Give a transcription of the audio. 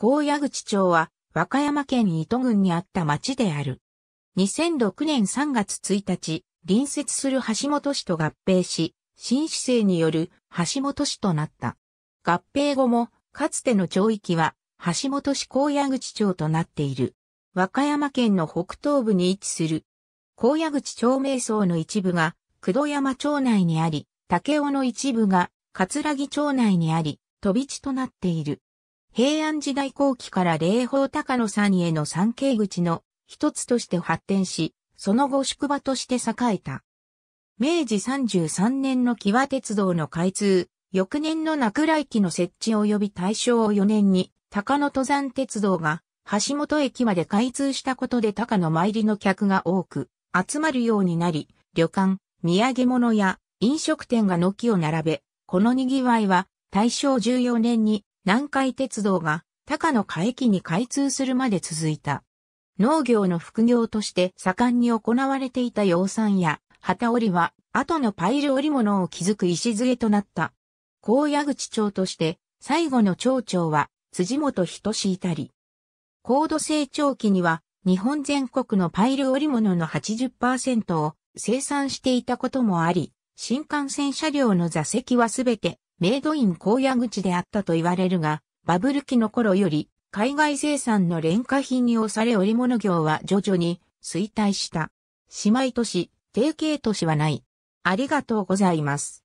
高野口町は和歌山県糸郡にあった町である。2006年3月1日、隣接する橋本市と合併し、新市政による橋本市となった。合併後も、かつての町域は、橋本市高野口町となっている。和歌山県の北東部に位置する。高野口町名層の一部が、黒山町内にあり、竹尾の一部が、葛城町内にあり、飛び地となっている。平安時代後期から霊宝高野山への参詣口の一つとして発展し、その後宿場として栄えた。明治33年の木和鉄道の開通、翌年の名倉駅の設置及び大正4年に高野登山鉄道が橋本駅まで開通したことで高野参りの客が多く集まるようになり、旅館、土産物や飲食店が軒を並べ、この賑わいは大正14年に南海鉄道が高野海域に開通するまで続いた。農業の副業として盛んに行われていた養蚕や旗織りは後のパイル織物を築く石礎となった。高野口町として最後の町長は辻元人志いたり。高度成長期には日本全国のパイル織物の80%を生産していたこともあり、新幹線車両の座席はすべてメイドイン荒野口であったと言われるが、バブル期の頃より海外生産の廉価品に押され織物業は徐々に衰退した。姉妹都市、提携都市はない。ありがとうございます。